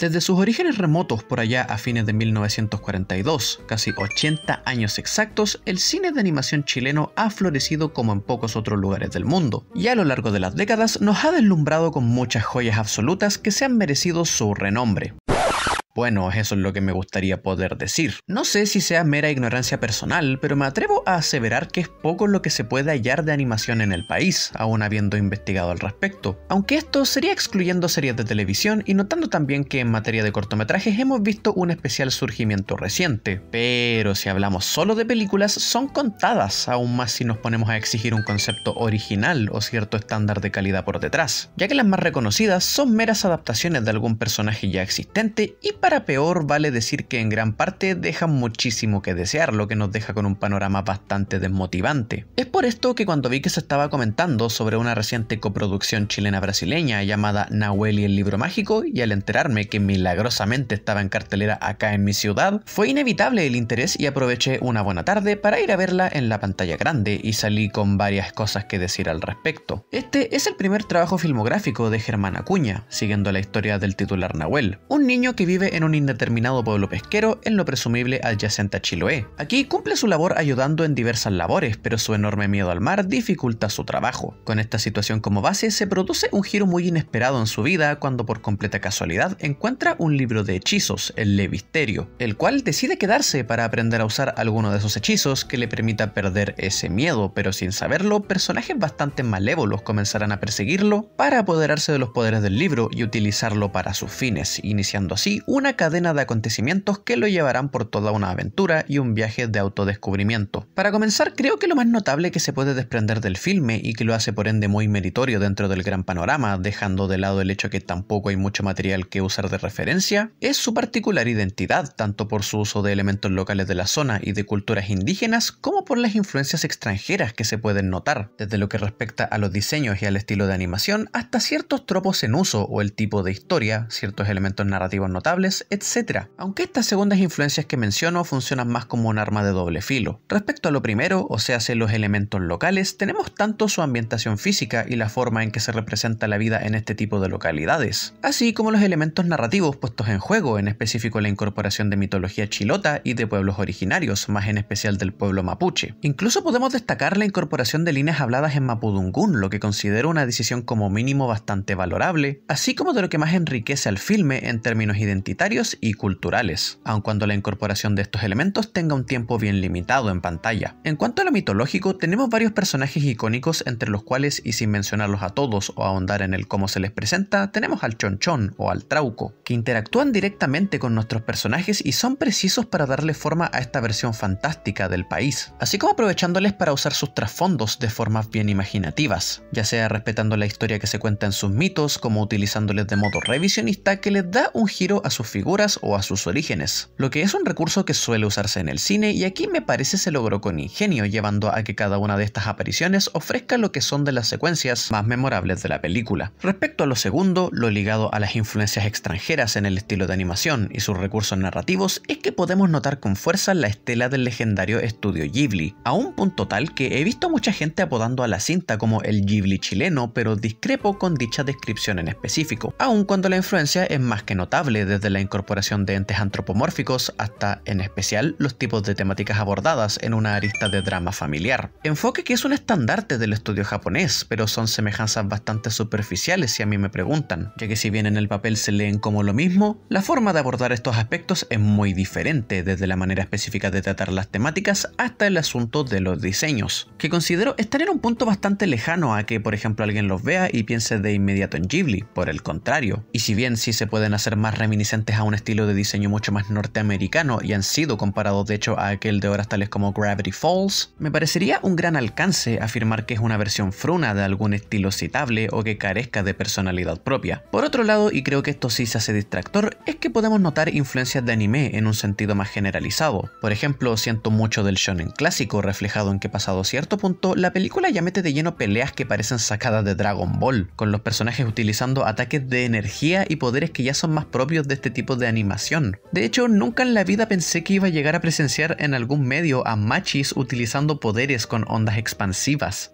Desde sus orígenes remotos por allá a fines de 1942, casi 80 años exactos, el cine de animación chileno ha florecido como en pocos otros lugares del mundo, y a lo largo de las décadas nos ha deslumbrado con muchas joyas absolutas que se han merecido su renombre. Bueno, eso es lo que me gustaría poder decir. No sé si sea mera ignorancia personal, pero me atrevo a aseverar que es poco lo que se puede hallar de animación en el país, aún habiendo investigado al respecto. Aunque esto sería excluyendo series de televisión y notando también que en materia de cortometrajes hemos visto un especial surgimiento reciente. Pero si hablamos solo de películas, son contadas, aún más si nos ponemos a exigir un concepto original o cierto estándar de calidad por detrás, ya que las más reconocidas son meras adaptaciones de algún personaje ya existente y para peor vale decir que en gran parte dejan muchísimo que desear, lo que nos deja con un panorama bastante desmotivante. Es por esto que cuando vi que se estaba comentando sobre una reciente coproducción chilena-brasileña llamada Nahuel y el libro mágico, y al enterarme que milagrosamente estaba en cartelera acá en mi ciudad, fue inevitable el interés y aproveché una buena tarde para ir a verla en la pantalla grande y salí con varias cosas que decir al respecto. Este es el primer trabajo filmográfico de Germán Acuña, siguiendo la historia del titular Nahuel, un niño que vive en un indeterminado pueblo pesquero en lo presumible adyacente a Chiloé. Aquí cumple su labor ayudando en diversas labores, pero su enorme miedo al mar dificulta su trabajo. Con esta situación como base, se produce un giro muy inesperado en su vida cuando por completa casualidad encuentra un libro de hechizos, el Levisterio, el cual decide quedarse para aprender a usar alguno de esos hechizos que le permita perder ese miedo, pero sin saberlo, personajes bastante malévolos comenzarán a perseguirlo para apoderarse de los poderes del libro y utilizarlo para sus fines, iniciando así una una cadena de acontecimientos que lo llevarán por toda una aventura y un viaje de autodescubrimiento. Para comenzar, creo que lo más notable que se puede desprender del filme y que lo hace por ende muy meritorio dentro del gran panorama, dejando de lado el hecho que tampoco hay mucho material que usar de referencia, es su particular identidad, tanto por su uso de elementos locales de la zona y de culturas indígenas, como por las influencias extranjeras que se pueden notar, desde lo que respecta a los diseños y al estilo de animación, hasta ciertos tropos en uso o el tipo de historia, ciertos elementos narrativos notables, etcétera, etc. Aunque estas segundas influencias que menciono funcionan más como un arma de doble filo. Respecto a lo primero, o sea, si los elementos locales, tenemos tanto su ambientación física y la forma en que se representa la vida en este tipo de localidades, así como los elementos narrativos puestos en juego, en específico la incorporación de mitología chilota y de pueblos originarios, más en especial del pueblo mapuche. Incluso podemos destacar la incorporación de líneas habladas en mapudungún, lo que considero una decisión como mínimo bastante valorable, así como de lo que más enriquece al filme en términos identitarios y culturales, aun cuando la incorporación de estos elementos tenga un tiempo bien limitado en pantalla. En cuanto a lo mitológico, tenemos varios personajes icónicos entre los cuales, y sin mencionarlos a todos o ahondar en el cómo se les presenta, tenemos al chonchón o al trauco, que interactúan directamente con nuestros personajes y son precisos para darle forma a esta versión fantástica del país, así como aprovechándoles para usar sus trasfondos de formas bien imaginativas, ya sea respetando la historia que se cuenta en sus mitos, como utilizándoles de modo revisionista que les da un giro a sus figuras o a sus orígenes, lo que es un recurso que suele usarse en el cine y aquí me parece se logró con ingenio, llevando a que cada una de estas apariciones ofrezca lo que son de las secuencias más memorables de la película. Respecto a lo segundo, lo ligado a las influencias extranjeras en el estilo de animación y sus recursos narrativos, es que podemos notar con fuerza la estela del legendario estudio Ghibli, a un punto tal que he visto mucha gente apodando a la cinta como el Ghibli chileno, pero discrepo con dicha descripción en específico, aun cuando la influencia es más que notable desde la incorporación de entes antropomórficos hasta, en especial, los tipos de temáticas abordadas en una arista de drama familiar. Enfoque que es un estandarte del estudio japonés, pero son semejanzas bastante superficiales si a mí me preguntan, ya que si bien en el papel se leen como lo mismo, la forma de abordar estos aspectos es muy diferente, desde la manera específica de tratar las temáticas hasta el asunto de los diseños, que considero estar en un punto bastante lejano a que, por ejemplo, alguien los vea y piense de inmediato en Ghibli, por el contrario. Y si bien sí se pueden hacer más reminiscentes a un estilo de diseño mucho más norteamericano y han sido comparados de hecho a aquel de horas tales como Gravity Falls, me parecería un gran alcance afirmar que es una versión fruna de algún estilo citable o que carezca de personalidad propia. Por otro lado, y creo que esto sí se hace distractor, es que podemos notar influencias de anime en un sentido más generalizado. Por ejemplo, siento mucho del shonen clásico reflejado en que pasado cierto punto, la película ya mete de lleno peleas que parecen sacadas de Dragon Ball, con los personajes utilizando ataques de energía y poderes que ya son más propios de este este tipo de animación. De hecho, nunca en la vida pensé que iba a llegar a presenciar en algún medio a Machis utilizando poderes con ondas expansivas.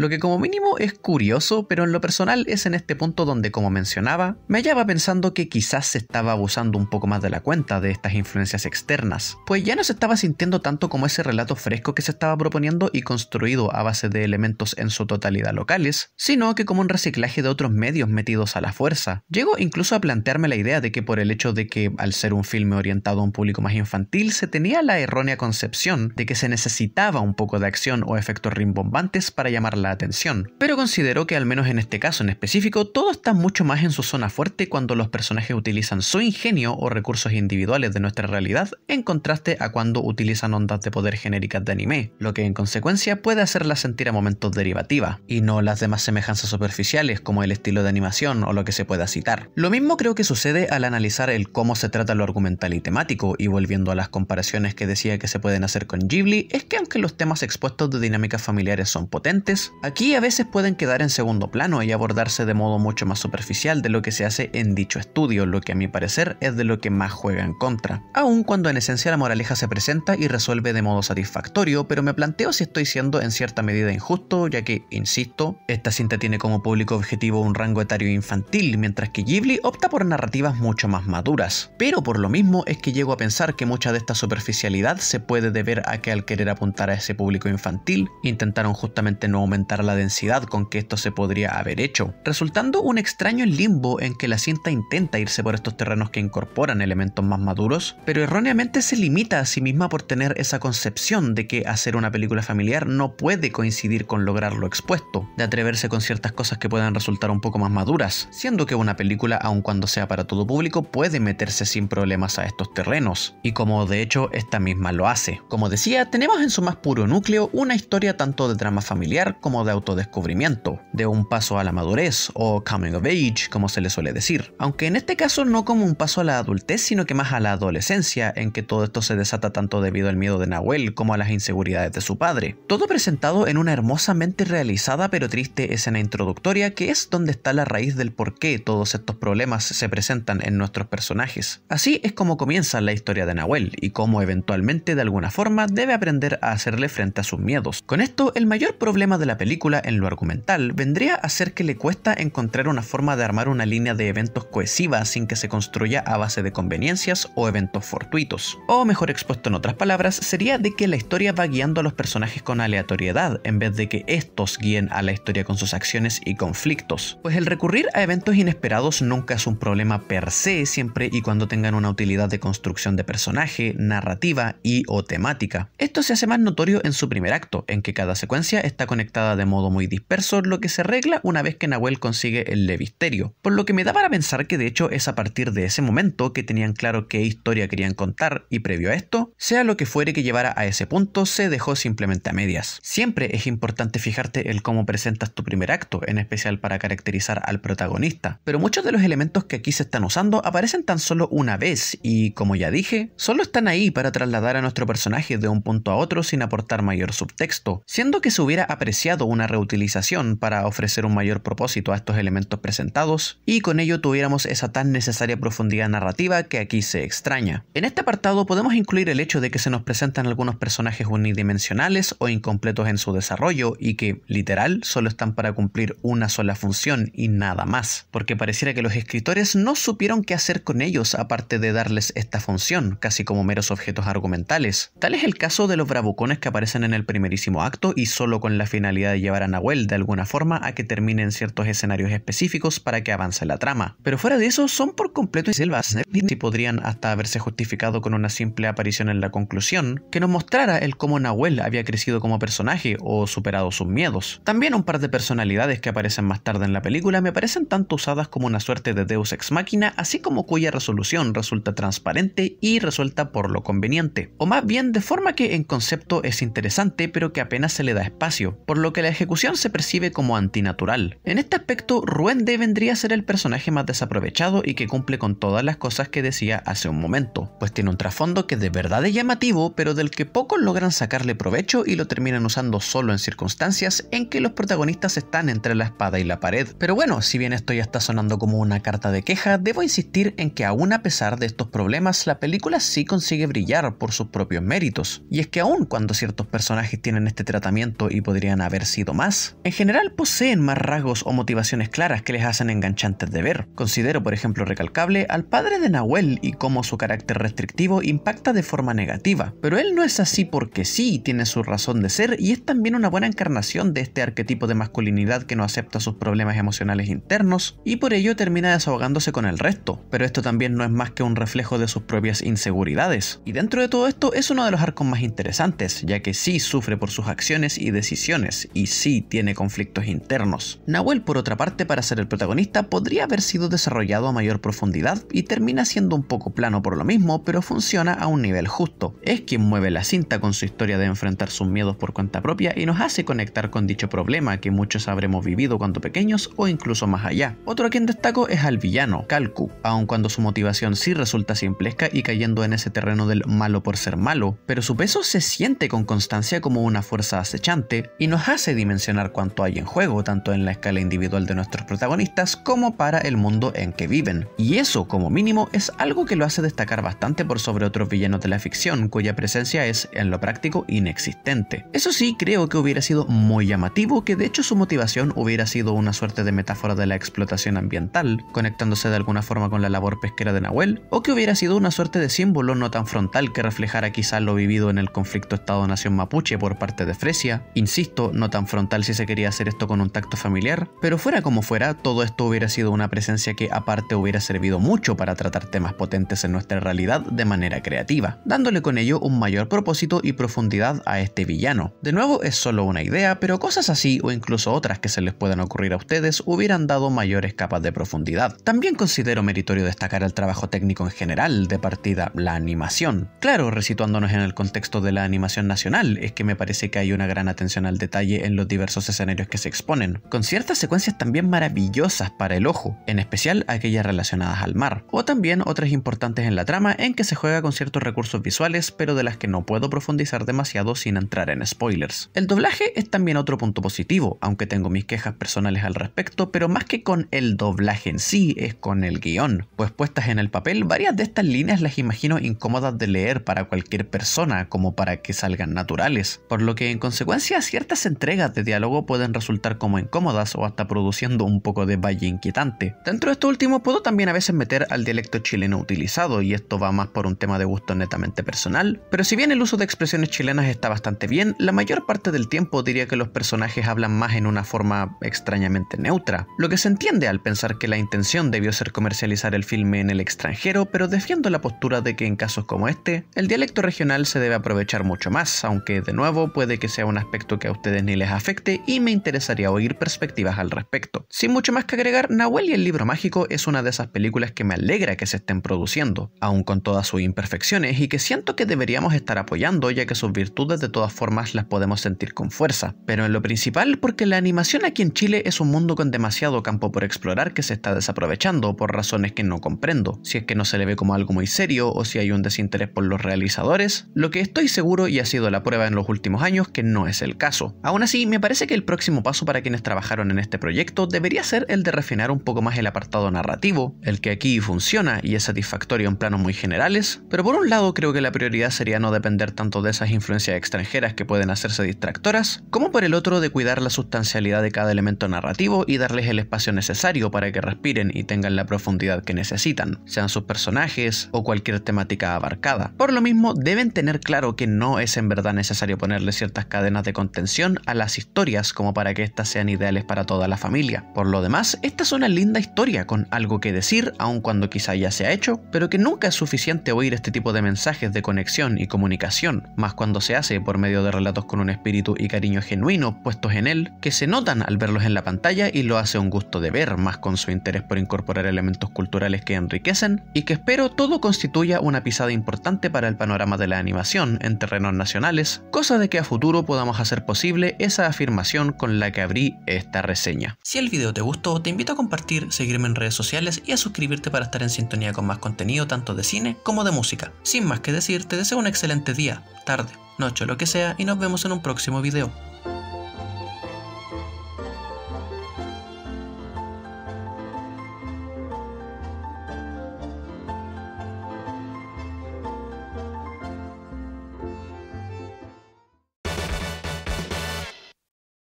Lo que como mínimo es curioso, pero en lo personal es en este punto donde, como mencionaba, me hallaba pensando que quizás se estaba abusando un poco más de la cuenta de estas influencias externas, pues ya no se estaba sintiendo tanto como ese relato fresco que se estaba proponiendo y construido a base de elementos en su totalidad locales, sino que como un reciclaje de otros medios metidos a la fuerza. Llego incluso a plantearme la idea de que por el hecho de que al ser un filme orientado a un público más infantil se tenía la errónea concepción de que se necesitaba un poco de acción o efectos rimbombantes para llamarla atención, pero considero que al menos en este caso en específico todo está mucho más en su zona fuerte cuando los personajes utilizan su ingenio o recursos individuales de nuestra realidad en contraste a cuando utilizan ondas de poder genéricas de anime, lo que en consecuencia puede hacerlas sentir a momentos derivativa, y no las demás semejanzas superficiales como el estilo de animación o lo que se pueda citar. Lo mismo creo que sucede al analizar el cómo se trata lo argumental y temático, y volviendo a las comparaciones que decía que se pueden hacer con Ghibli, es que aunque los temas expuestos de dinámicas familiares son potentes, Aquí a veces pueden quedar en segundo plano y abordarse de modo mucho más superficial de lo que se hace en dicho estudio, lo que a mi parecer es de lo que más juega en contra. Aun cuando en esencia la moraleja se presenta y resuelve de modo satisfactorio, pero me planteo si estoy siendo en cierta medida injusto, ya que, insisto, esta cinta tiene como público objetivo un rango etario infantil, mientras que Ghibli opta por narrativas mucho más maduras. Pero por lo mismo es que llego a pensar que mucha de esta superficialidad se puede deber a que al querer apuntar a ese público infantil, intentaron justamente no aumentar la densidad con que esto se podría haber hecho, resultando un extraño limbo en que la cinta intenta irse por estos terrenos que incorporan elementos más maduros, pero erróneamente se limita a sí misma por tener esa concepción de que hacer una película familiar no puede coincidir con lograr lo expuesto, de atreverse con ciertas cosas que puedan resultar un poco más maduras, siendo que una película, aun cuando sea para todo público, puede meterse sin problemas a estos terrenos, y como de hecho esta misma lo hace. Como decía, tenemos en su más puro núcleo una historia tanto de drama familiar como de autodescubrimiento, de un paso a la madurez o coming of age, como se le suele decir. Aunque en este caso no como un paso a la adultez, sino que más a la adolescencia, en que todo esto se desata tanto debido al miedo de Nahuel como a las inseguridades de su padre. Todo presentado en una hermosamente realizada pero triste escena introductoria que es donde está la raíz del por qué todos estos problemas se presentan en nuestros personajes. Así es como comienza la historia de Nahuel y cómo eventualmente de alguna forma debe aprender a hacerle frente a sus miedos. Con esto, el mayor problema de la película en lo argumental vendría a ser que le cuesta encontrar una forma de armar una línea de eventos cohesiva sin que se construya a base de conveniencias o eventos fortuitos. O mejor expuesto en otras palabras, sería de que la historia va guiando a los personajes con aleatoriedad en vez de que estos guíen a la historia con sus acciones y conflictos. Pues el recurrir a eventos inesperados nunca es un problema per se siempre y cuando tengan una utilidad de construcción de personaje, narrativa y o temática. Esto se hace más notorio en su primer acto, en que cada secuencia está conectada de modo muy disperso, lo que se arregla una vez que Nahuel consigue el Levisterio, por lo que me da para pensar que de hecho es a partir de ese momento que tenían claro qué historia querían contar y previo a esto, sea lo que fuere que llevara a ese punto, se dejó simplemente a medias. Siempre es importante fijarte el cómo presentas tu primer acto, en especial para caracterizar al protagonista, pero muchos de los elementos que aquí se están usando aparecen tan solo una vez y, como ya dije, solo están ahí para trasladar a nuestro personaje de un punto a otro sin aportar mayor subtexto, siendo que se hubiera apreciado una reutilización para ofrecer un mayor propósito a estos elementos presentados y con ello tuviéramos esa tan necesaria profundidad narrativa que aquí se extraña. En este apartado podemos incluir el hecho de que se nos presentan algunos personajes unidimensionales o incompletos en su desarrollo y que, literal, solo están para cumplir una sola función y nada más, porque pareciera que los escritores no supieron qué hacer con ellos aparte de darles esta función, casi como meros objetos argumentales. Tal es el caso de los bravucones que aparecen en el primerísimo acto y solo con la finalidad de llevar a Nahuel de alguna forma a que terminen ciertos escenarios específicos para que avance la trama. Pero fuera de eso, son por completo selvas y podrían hasta haberse justificado con una simple aparición en la conclusión que nos mostrara el cómo Nahuel había crecido como personaje o superado sus miedos. También un par de personalidades que aparecen más tarde en la película me parecen tanto usadas como una suerte de Deus ex machina, así como cuya resolución resulta transparente y resuelta por lo conveniente, o más bien de forma que en concepto es interesante pero que apenas se le da espacio, por lo que la ejecución se percibe como antinatural. En este aspecto, Ruende vendría a ser el personaje más desaprovechado y que cumple con todas las cosas que decía hace un momento, pues tiene un trasfondo que de verdad es llamativo, pero del que pocos logran sacarle provecho y lo terminan usando solo en circunstancias en que los protagonistas están entre la espada y la pared. Pero bueno, si bien esto ya está sonando como una carta de queja, debo insistir en que aún a pesar de estos problemas, la película sí consigue brillar por sus propios méritos. Y es que aún cuando ciertos personajes tienen este tratamiento y podrían haberse sido más, en general poseen más rasgos o motivaciones claras que les hacen enganchantes de ver. Considero, por ejemplo, recalcable al padre de Nahuel y cómo su carácter restrictivo impacta de forma negativa, pero él no es así porque sí, tiene su razón de ser y es también una buena encarnación de este arquetipo de masculinidad que no acepta sus problemas emocionales internos y por ello termina desahogándose con el resto, pero esto también no es más que un reflejo de sus propias inseguridades. Y dentro de todo esto es uno de los arcos más interesantes, ya que sí sufre por sus acciones y decisiones, sí tiene conflictos internos. Nahuel, por otra parte, para ser el protagonista, podría haber sido desarrollado a mayor profundidad y termina siendo un poco plano por lo mismo, pero funciona a un nivel justo. Es quien mueve la cinta con su historia de enfrentar sus miedos por cuenta propia y nos hace conectar con dicho problema que muchos habremos vivido cuando pequeños o incluso más allá. Otro a quien destaco es al villano, Calcu, aun cuando su motivación sí resulta simplesca y cayendo en ese terreno del malo por ser malo, pero su peso se siente con constancia como una fuerza acechante y nos hace dimensionar cuánto hay en juego, tanto en la escala individual de nuestros protagonistas como para el mundo en que viven. Y eso, como mínimo, es algo que lo hace destacar bastante por sobre otros villanos de la ficción, cuya presencia es, en lo práctico, inexistente. Eso sí, creo que hubiera sido muy llamativo que de hecho su motivación hubiera sido una suerte de metáfora de la explotación ambiental, conectándose de alguna forma con la labor pesquera de Nahuel, o que hubiera sido una suerte de símbolo no tan frontal que reflejara quizá lo vivido en el conflicto Estado-Nación mapuche por parte de Fresia. Insisto, no tan frontal si se quería hacer esto con un tacto familiar, pero fuera como fuera, todo esto hubiera sido una presencia que aparte hubiera servido mucho para tratar temas potentes en nuestra realidad de manera creativa, dándole con ello un mayor propósito y profundidad a este villano. De nuevo, es solo una idea, pero cosas así o incluso otras que se les puedan ocurrir a ustedes hubieran dado mayores capas de profundidad. También considero meritorio destacar el trabajo técnico en general, de partida la animación. Claro, resituándonos en el contexto de la animación nacional, es que me parece que hay una gran atención al detalle en los diversos escenarios que se exponen, con ciertas secuencias también maravillosas para el ojo, en especial aquellas relacionadas al mar, o también otras importantes en la trama en que se juega con ciertos recursos visuales, pero de las que no puedo profundizar demasiado sin entrar en spoilers. El doblaje es también otro punto positivo, aunque tengo mis quejas personales al respecto, pero más que con el doblaje en sí, es con el guión, pues puestas en el papel, varias de estas líneas las imagino incómodas de leer para cualquier persona, como para que salgan naturales, por lo que en consecuencia ciertas entregas de diálogo pueden resultar como incómodas o hasta produciendo un poco de valle inquietante. Dentro de esto último puedo también a veces meter al dialecto chileno utilizado, y esto va más por un tema de gusto netamente personal, pero si bien el uso de expresiones chilenas está bastante bien, la mayor parte del tiempo diría que los personajes hablan más en una forma extrañamente neutra, lo que se entiende al pensar que la intención debió ser comercializar el filme en el extranjero, pero defiendo la postura de que en casos como este, el dialecto regional se debe aprovechar mucho más, aunque de nuevo puede que sea un aspecto que a ustedes ni les afecte y me interesaría oír perspectivas al respecto. Sin mucho más que agregar, Nahuel y el libro mágico es una de esas películas que me alegra que se estén produciendo, aún con todas sus imperfecciones y que siento que deberíamos estar apoyando ya que sus virtudes de todas formas las podemos sentir con fuerza, pero en lo principal porque la animación aquí en Chile es un mundo con demasiado campo por explorar que se está desaprovechando por razones que no comprendo, si es que no se le ve como algo muy serio o si hay un desinterés por los realizadores, lo que estoy seguro y ha sido la prueba en los últimos años que no es el caso. Aún así Sí, me parece que el próximo paso para quienes trabajaron en este proyecto debería ser el de refinar un poco más el apartado narrativo, el que aquí funciona y es satisfactorio en planos muy generales, pero por un lado creo que la prioridad sería no depender tanto de esas influencias extranjeras que pueden hacerse distractoras, como por el otro de cuidar la sustancialidad de cada elemento narrativo y darles el espacio necesario para que respiren y tengan la profundidad que necesitan, sean sus personajes o cualquier temática abarcada. Por lo mismo, deben tener claro que no es en verdad necesario ponerle ciertas cadenas de contención a la las historias como para que éstas sean ideales para toda la familia. Por lo demás, esta es una linda historia con algo que decir, aun cuando quizá ya se ha hecho, pero que nunca es suficiente oír este tipo de mensajes de conexión y comunicación, más cuando se hace por medio de relatos con un espíritu y cariño genuino puestos en él, que se notan al verlos en la pantalla y lo hace un gusto de ver, más con su interés por incorporar elementos culturales que enriquecen y que espero todo constituya una pisada importante para el panorama de la animación en terrenos nacionales, cosa de que a futuro podamos hacer posible esa afirmación con la que abrí esta reseña. Si el video te gustó, te invito a compartir, seguirme en redes sociales y a suscribirte para estar en sintonía con más contenido tanto de cine como de música. Sin más que decir, te deseo un excelente día, tarde, noche, lo que sea y nos vemos en un próximo video.